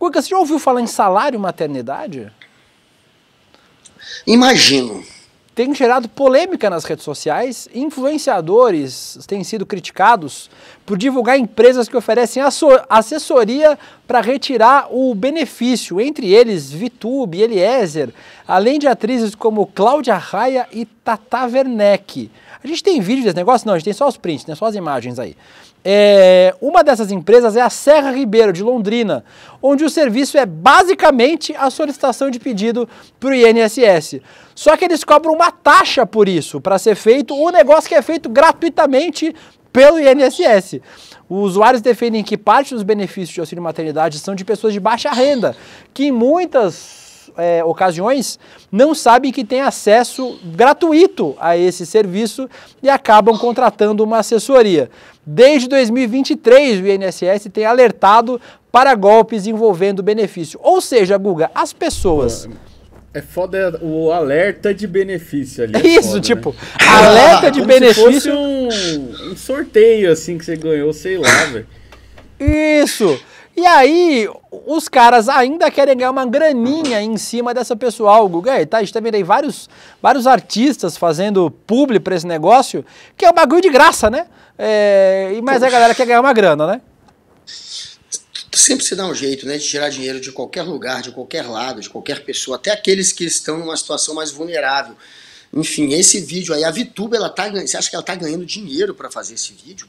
Guga, você já ouviu falar em salário maternidade? Imagino. Tem gerado polêmica nas redes sociais. Influenciadores têm sido criticados por divulgar empresas que oferecem assessoria para retirar o benefício, entre eles Vitube, Eliezer, além de atrizes como Cláudia Raia e Tata Werneck. A gente tem vídeo desse negócio? Não, a gente tem só os prints, né? só as imagens aí. É, uma dessas empresas é a Serra Ribeiro, de Londrina, onde o serviço é basicamente a solicitação de pedido para o INSS. Só que eles cobram uma taxa por isso, para ser feito um negócio que é feito gratuitamente pelo INSS. Os usuários defendem que parte dos benefícios de auxílio maternidade são de pessoas de baixa renda, que em muitas é, ocasiões, não sabem que têm acesso gratuito a esse serviço e acabam contratando uma assessoria. Desde 2023, o INSS tem alertado para golpes envolvendo benefício. Ou seja, Guga, as pessoas. É foda o alerta de benefício ali. É Isso, foda, né? tipo, né? alerta de benefício. Se fosse um, um sorteio assim que você ganhou, sei lá, velho. Isso! E aí, os caras ainda querem ganhar uma graninha em cima dessa pessoal. Guga, é, tá? A gente também tem vários, vários artistas fazendo publi para esse negócio, que é um bagulho de graça, né? É, mas Poxa. a galera quer ganhar uma grana, né? Sempre se dá um jeito, né, de tirar dinheiro de qualquer lugar, de qualquer lado, de qualquer pessoa, até aqueles que estão numa situação mais vulnerável. Enfim, esse vídeo aí, a Vituba ela tá, você acha que ela tá ganhando dinheiro para fazer esse vídeo?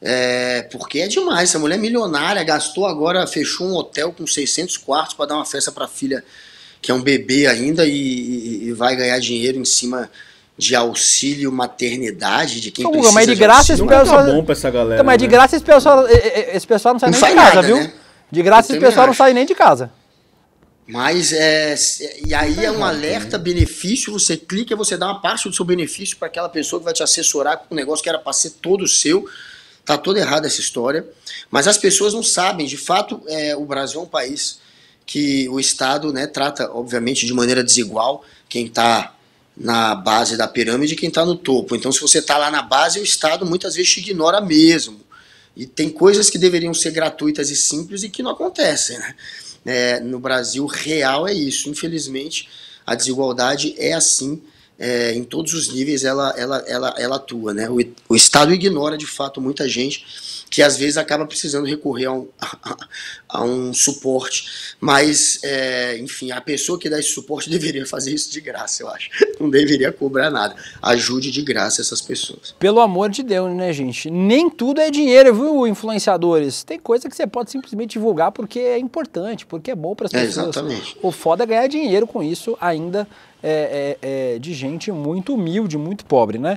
É, porque é demais, essa mulher é milionária, gastou agora, fechou um hotel com 600 quartos para dar uma festa para a filha, que é um bebê ainda, e, e, e, vai ganhar dinheiro em cima de auxílio maternidade, de quem Pô, precisa mas de tá né? graça esse pessoal... Tá bom para essa galera, então, mas de graça esse pessoal, esse pessoal não sai não nem de casa, nada, viu? Né? De graça esse pessoal não sai nem de casa. Mas é, é. E aí tá é um alerta, né? benefício, você clica e você dá uma parte do seu benefício para aquela pessoa que vai te assessorar com um negócio que era para ser todo seu. Tá toda errada essa história. Mas as pessoas não sabem. De fato, é, o Brasil é um país que o Estado né, trata, obviamente, de maneira desigual quem está na base da pirâmide e quem está no topo. Então, se você está lá na base, o Estado muitas vezes te ignora mesmo. E tem coisas que deveriam ser gratuitas e simples e que não acontecem, né? É, no Brasil real é isso. Infelizmente, a desigualdade é assim. É, em todos os níveis ela, ela, ela, ela atua. Né? O, o Estado ignora de fato muita gente que às vezes acaba precisando recorrer a, um, a, a um suporte. Mas, é, enfim, a pessoa que dá esse suporte deveria fazer isso de graça, eu acho. Não deveria cobrar nada. Ajude de graça essas pessoas. Pelo amor de Deus, né, gente? Nem tudo é dinheiro, viu, influenciadores? Tem coisa que você pode simplesmente divulgar porque é importante, porque é bom para as pessoas. exatamente. O foda é ganhar dinheiro com isso ainda é, é, é, de gente muito humilde, muito pobre, né?